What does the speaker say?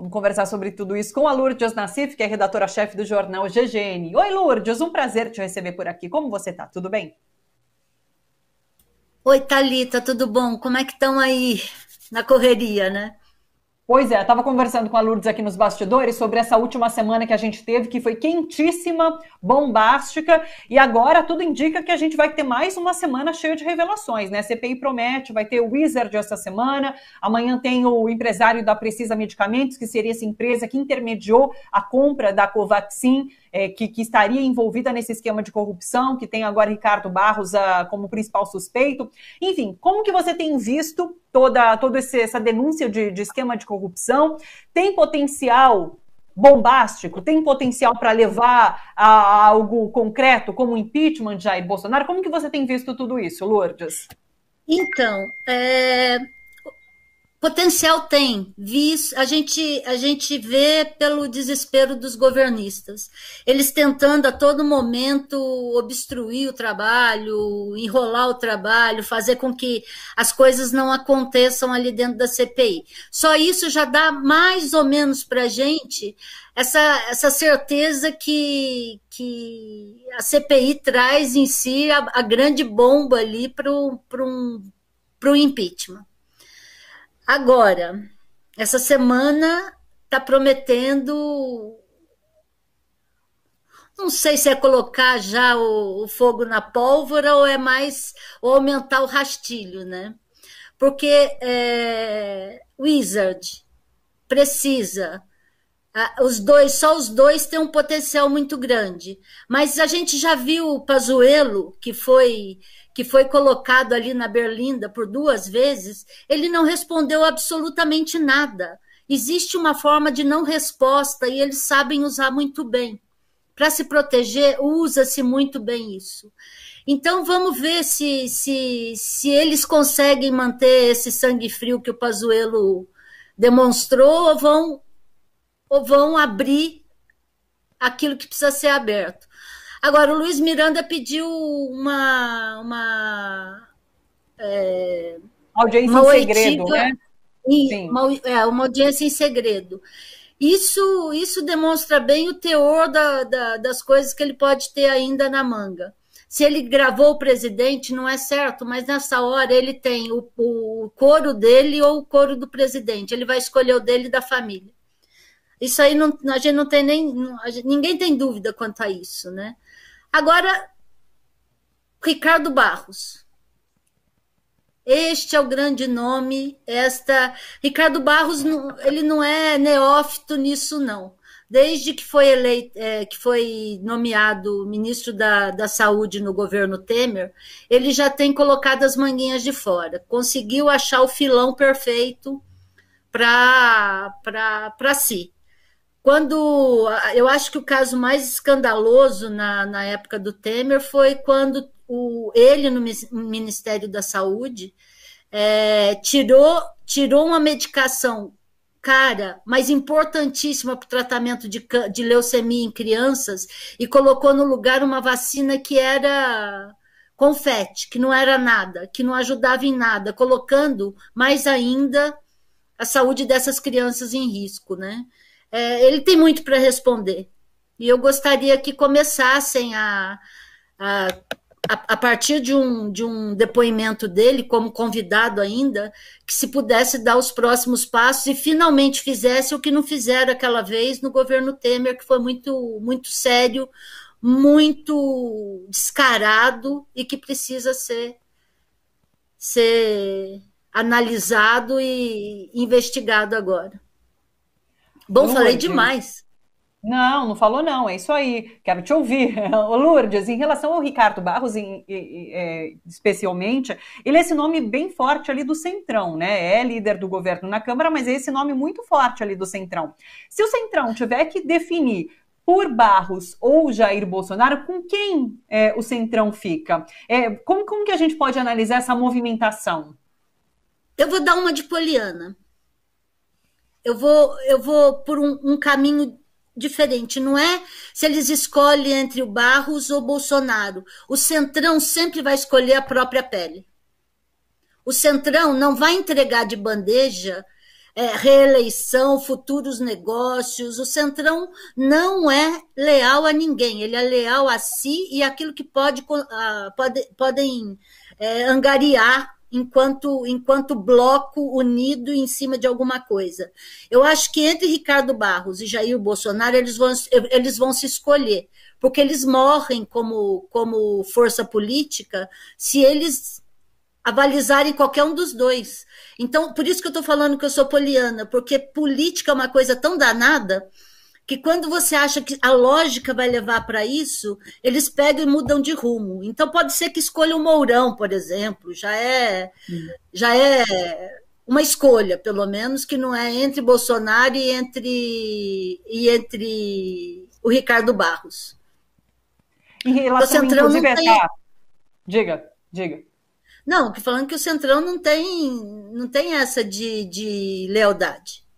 Vamos conversar sobre tudo isso com a Lourdes Nassif, que é redatora-chefe do jornal GGN. Oi, Lourdes, um prazer te receber por aqui. Como você tá? Tudo bem? Oi, Talita, tudo bom? Como é que estão aí na correria, né? Pois é, estava conversando com a Lourdes aqui nos bastidores sobre essa última semana que a gente teve, que foi quentíssima, bombástica, e agora tudo indica que a gente vai ter mais uma semana cheia de revelações, né? A CPI promete, vai ter o Wizard essa semana, amanhã tem o empresário da Precisa Medicamentos, que seria essa empresa que intermediou a compra da Covaxin é, que, que, estaria envolvida nesse esquema de corrupção, que tem agora Ricardo Barros a, ah, como principal suspeito. Enfim, como que você tem visto toda, toda esse, essa denúncia de, de esquema de corrupção? Tem potencial bombástico, tem potencial para levar a, algo concreto, como o impeachment de Jair Bolsonaro? Como que você tem visto tudo isso, Lourdes? Então, é, Potencial tem, a gente a gente vê pelo desespero dos governistas. Eles tentando a todo momento obstruir o trabalho, enrolar o trabalho, fazer com que as coisas não aconteçam ali dentro da CPI. Só isso já dá mais ou menos para a gente essa, essa certeza que, que a CPI traz em si a, a grande bomba ali para um, impeachment. Agora, essa semana está prometendo. Não sei se é colocar já o, o fogo na pólvora ou é mais ou aumentar o rastilho, né? Porque é, Wizard precisa ah, os dois, só os dois têm um potencial muito grande. Mas a gente já viu o Pazuello, que foi que foi colocado ali na Berlinda por duas vezes, ele não respondeu absolutamente nada. Existe uma forma de não resposta e eles sabem usar muito bem. Para se proteger, usa-se muito bem isso. Então vamos ver se, se, se eles conseguem manter esse sangue frio que o Pazuello demonstrou ou vão ou vão abrir aquilo que precisa ser aberto. Agora, o Luiz Miranda pediu uma. uma é, audiência uma em segredo, né? Sim. uma, é, uma audiência em segredo. Isso, isso demonstra bem o teor da, da, das coisas que ele pode ter ainda na manga. Se ele gravou o presidente, não é certo, mas nessa hora ele tem o, o coro dele ou o coro do presidente. Ele vai escolher o dele da família. Isso aí não, a gente não tem nem. Gente, ninguém tem dúvida quanto a isso, né? Agora, Ricardo Barros. Este é o grande nome. Esta Ricardo Barros, ele não é neófito nisso não. Desde que foi eleito, é, que foi nomeado ministro da, da Saúde no governo Temer, ele já tem colocado as manguinhas de fora. Conseguiu achar o filão perfeito para para si. Quando eu acho que o caso mais escandaloso na, na época do Temer foi quando o, ele, no Ministério da Saúde, é, tirou, tirou uma medicação cara, mas importantíssima para o tratamento de, de leucemia em crianças e colocou no lugar uma vacina que era confete, que não era nada, que não ajudava em nada, colocando mais ainda a saúde dessas crianças em risco, né? é, ele tem muito para responder. E eu gostaria que começassem a, a, a, partir de um, de um depoimento dele, como convidado ainda, que se pudesse dar os próximos passos e finalmente fizesse o que não fizeram aquela vez no governo Temer, que foi muito, muito sério, muito descarado e que precisa ser, ser analisado e investigado agora. Bom, Lourdes. falei demais. Não, não falou não, é isso aí. Quero te ouvir. Ô Lourdes, em relação ao Ricardo Barros, em, em, em, é, especialmente, ele é esse nome bem forte ali do Centrão, né? É líder do governo na Câmara, mas é esse nome muito forte ali do Centrão. Se o Centrão tiver que definir por Barros ou Jair Bolsonaro, com quem é, o Centrão fica? É, como, como que a gente pode analisar essa movimentação? Eu vou dar uma de Poliana eu vou, eu vou por um, um caminho diferente. Não é se eles escolhem entre o Barros ou Bolsonaro. O Centrão sempre vai escolher a própria pele. O Centrão não vai entregar de bandeja é, reeleição, futuros negócios. O Centrão não é leal a ninguém, ele é leal a si e aquilo que pode, pode podem é, angariar enquanto, enquanto bloco unido em cima de alguma coisa. Eu acho que entre Ricardo Barros e Jair Bolsonaro, eles vão, eles vão se escolher, porque eles morrem como, como força política se eles avalizarem qualquer um dos dois. Então, por isso que eu estou falando que eu sou poliana, porque política é uma coisa tão danada que quando você acha que a lógica vai levar para isso, eles pegam e mudam de rumo. Então pode ser que escolha o Mourão, por exemplo, já é hum. já é uma escolha, pelo menos que não é entre Bolsonaro e entre e entre o Ricardo Barros. Em relação, ao Centrão não tem... Diga, diga. Não, falando que o Centrão não tem não tem essa de, de lealdade.